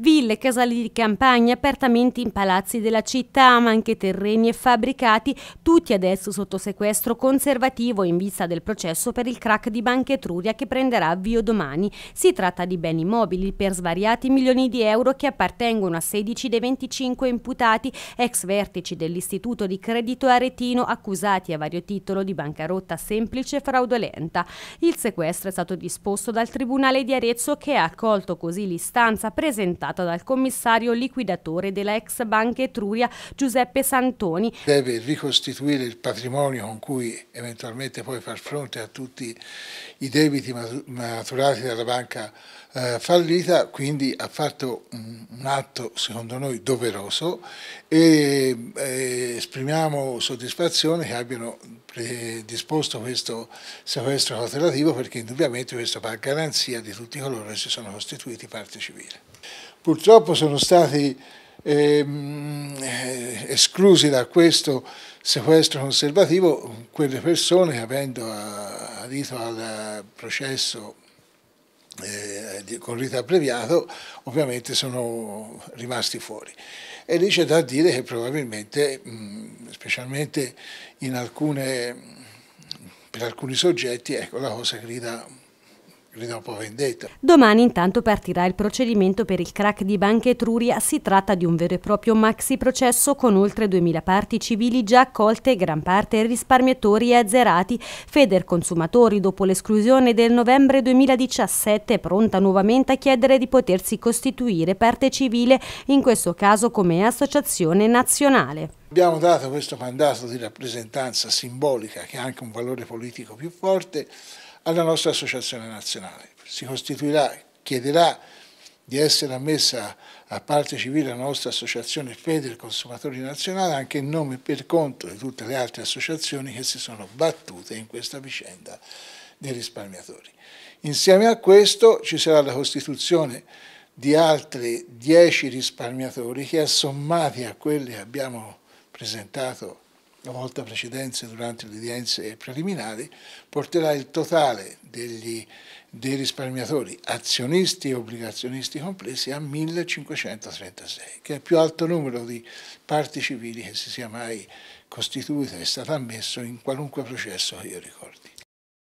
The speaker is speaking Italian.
ville, casali di campagna, appartamenti in palazzi della città, ma anche terreni e fabbricati, tutti adesso sotto sequestro conservativo in vista del processo per il crack di Banca Etruria che prenderà avvio domani. Si tratta di beni mobili per svariati milioni di euro che appartengono a 16 dei 25 imputati, ex vertici dell'istituto di credito aretino accusati a vario titolo di bancarotta semplice e fraudolenta. Il sequestro è stato disposto dal Tribunale di Arezzo che ha accolto così l'istanza presentata effettuata dal commissario liquidatore della ex Banca Etruria Giuseppe Santoni. Deve ricostituire il patrimonio con cui eventualmente poi far fronte a tutti i debiti maturati dalla banca eh, fallita, quindi ha fatto un atto secondo noi doveroso e eh, esprimiamo soddisfazione che abbiano predisposto questo sequestro cautelativo perché indubbiamente questo va a garanzia di tutti coloro che si sono costituiti parte civile. Purtroppo sono stati ehm, eh, esclusi da questo sequestro conservativo quelle persone che avendo eh, adito al processo eh, con rito abbreviato ovviamente sono rimasti fuori. E lì c'è da dire che probabilmente mh, specialmente alcune, per alcuni soggetti, ecco, la cosa grida Domani intanto partirà il procedimento per il crack di Banca Etruria. Si tratta di un vero e proprio maxi processo con oltre 2000 parti civili già accolte, gran parte risparmiatori e azzerati. Feder Consumatori, dopo l'esclusione del novembre 2017, è pronta nuovamente a chiedere di potersi costituire parte civile, in questo caso come associazione nazionale. Abbiamo dato questo mandato di rappresentanza simbolica, che ha anche un valore politico più forte, alla nostra associazione nazionale. Si costituirà, chiederà di essere ammessa a parte civile la nostra associazione Fede Feder Consumatori Nazionale anche in nome e per conto di tutte le altre associazioni che si sono battute in questa vicenda dei risparmiatori. Insieme a questo ci sarà la costituzione di altri dieci risparmiatori che assommati a quelli che abbiamo presentato la volta precedente durante le udienze preliminari, porterà il totale degli, dei risparmiatori, azionisti e obbligazionisti complessi a 1536, che è il più alto numero di parti civili che si sia mai costituita e è stato ammesso in qualunque processo che io ricordi.